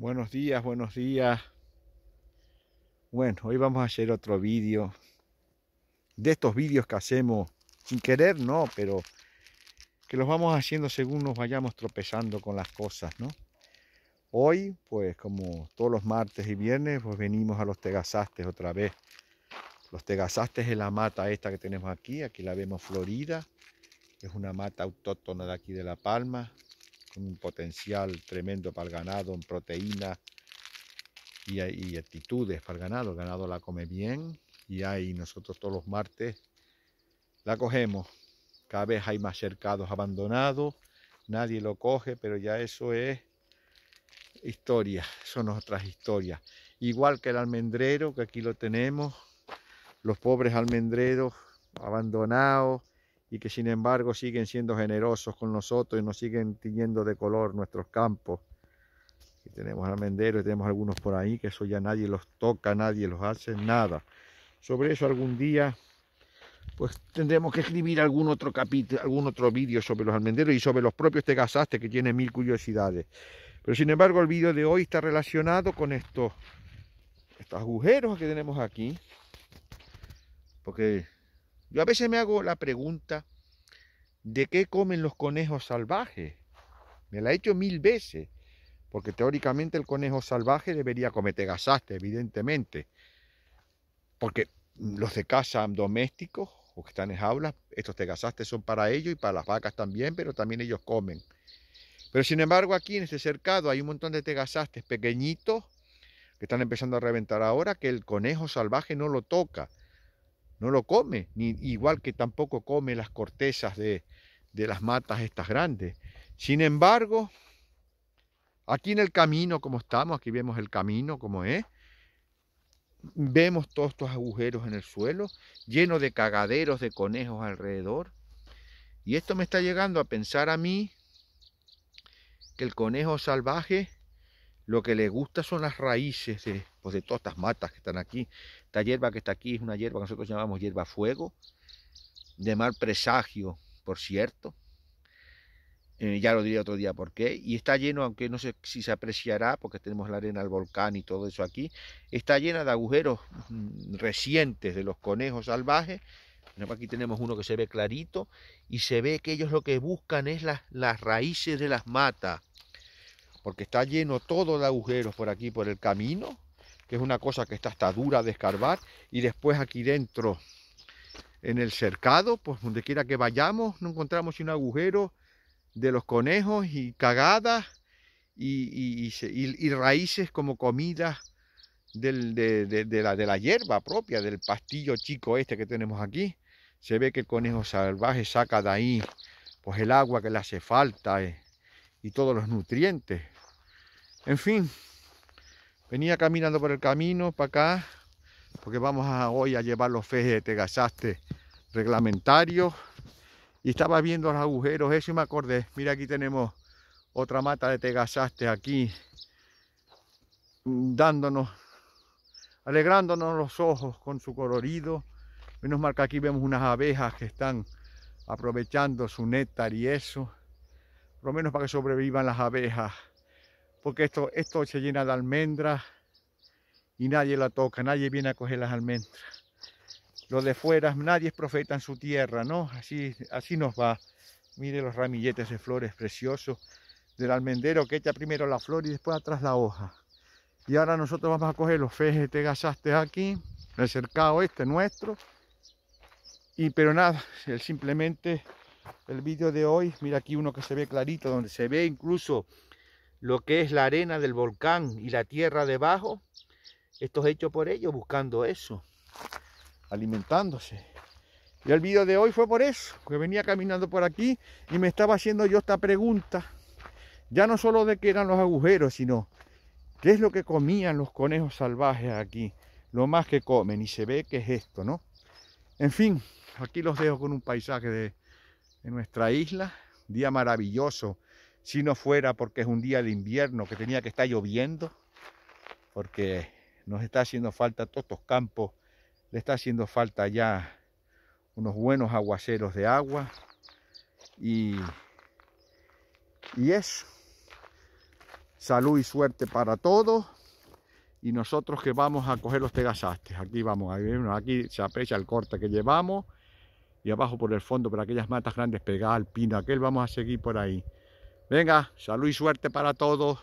Buenos días, buenos días. Bueno, hoy vamos a hacer otro vídeo. De estos vídeos que hacemos, sin querer no, pero que los vamos haciendo según nos vayamos tropezando con las cosas, ¿no? Hoy, pues como todos los martes y viernes, pues venimos a los tegazastes otra vez. Los tegazastes es la mata esta que tenemos aquí, aquí la vemos florida. Es una mata autóctona de aquí de La Palma, un potencial tremendo para el ganado en proteína y, hay actitudes para el ganado. El ganado la come bien y ahí nosotros todos los martes la cogemos. Cada vez hay más cercados abandonados, nadie lo coge, pero ya eso es historia, son otras historias. Igual que el almendrero, que aquí lo tenemos, los pobres almendreros abandonados, y que sin embargo siguen siendo generosos con nosotros y nos siguen tiñendo de color nuestros campos. Y tenemos almenderos, tenemos algunos por ahí, que eso ya nadie los toca, nadie los hace, nada. Sobre eso algún día, pues tendremos que escribir algún otro capítulo, algún otro vídeo sobre los almenderos y sobre los propios tegasastes, que tiene mil curiosidades. Pero sin embargo, el vídeo de hoy está relacionado con estos, estos agujeros que tenemos aquí, porque yo a veces me hago la pregunta de qué comen los conejos salvajes. Me la he hecho mil veces, porque teóricamente el conejo salvaje debería comer tegasaste, evidentemente. Porque los de casa domésticos o que están en jaulas, estos tegazastes son para ellos y para las vacas también, pero también ellos comen. Pero sin embargo, aquí en este cercado hay un montón de tegasastes pequeñitos que están empezando a reventar ahora, que el conejo salvaje no lo toca no lo come, ni, igual que tampoco come las cortezas de, de las matas estas grandes. Sin embargo, aquí en el camino como estamos, aquí vemos el camino como es, vemos todos estos agujeros en el suelo, llenos de cagaderos de conejos alrededor. Y esto me está llegando a pensar a mí que el conejo salvaje lo que le gusta son las raíces de, pues, de todas estas matas que están aquí. Esta hierba que está aquí es una hierba que nosotros llamamos hierba fuego, de mal presagio, por cierto. Eh, ya lo diré otro día por qué. Y está lleno, aunque no sé si se apreciará, porque tenemos la arena del volcán y todo eso aquí, está llena de agujeros mm, recientes de los conejos salvajes. Aquí tenemos uno que se ve clarito y se ve que ellos lo que buscan es las raíces de las matas porque está lleno todo de agujeros por aquí, por el camino, que es una cosa que está hasta dura de escarbar, y después aquí dentro, en el cercado, pues donde quiera que vayamos, no encontramos un agujero de los conejos y cagadas y, raíces como comida de, la, hierba propia, del pastillo chico este que tenemos aquí. Se ve que el conejo salvaje saca de ahí pues el agua que le hace falta eh, y todos los nutrientes. En fin, venía caminando por el camino para acá, porque vamos hoy a llevar los fejes de Tegasaste reglamentarios. Y estaba viendo los agujeros, eso y me acordé. Mira, aquí tenemos otra mata de Tegasaste aquí, mm, dándonos, alegrándonos los ojos con su colorido. Menos mal que aquí vemos unas abejas que están aprovechando su néctar y eso. Por lo menos para que sobrevivan las abejas porque esto, esto se llena de almendras y nadie la toca, nadie viene a coger las almendras. Los de fuera, nadie es profeta en su tierra, ¿no? Así, así nos va. Mire los ramilletes de flores preciosos del almendero que echa primero la flor y después atrás la hoja. Y ahora nosotros vamos a coger los fejes que gasaste aquí, el cercado este nuestro. Y pero nada, simplemente el vídeo de hoy, mira aquí uno que se ve clarito, donde se ve incluso lo que es la arena del volcán y la tierra debajo, esto es hecho por ellos buscando eso, alimentándose. Y el video de hoy fue por eso, que venía caminando por aquí y me estaba haciendo yo esta pregunta, ya no solo de qué eran los agujeros, sino qué es lo que comían los conejos salvajes aquí, lo más que comen, y se ve que es esto, ¿no? En fin, aquí los dejo con un paisaje de, de nuestra isla, día maravilloso, si no fuera porque es un día de invierno que tenía que estar lloviendo, porque nos está haciendo falta todos estos campos, le está haciendo falta ya unos buenos aguaceros de agua y, y eso. Salud y suerte para todos y nosotros que vamos a coger los pegasastes Aquí vamos, aquí se aprecia el corte que llevamos y abajo por el fondo, por aquellas matas grandes pegadas al pino aquel, vamos a seguir por ahí. Venga, salud y suerte para todos.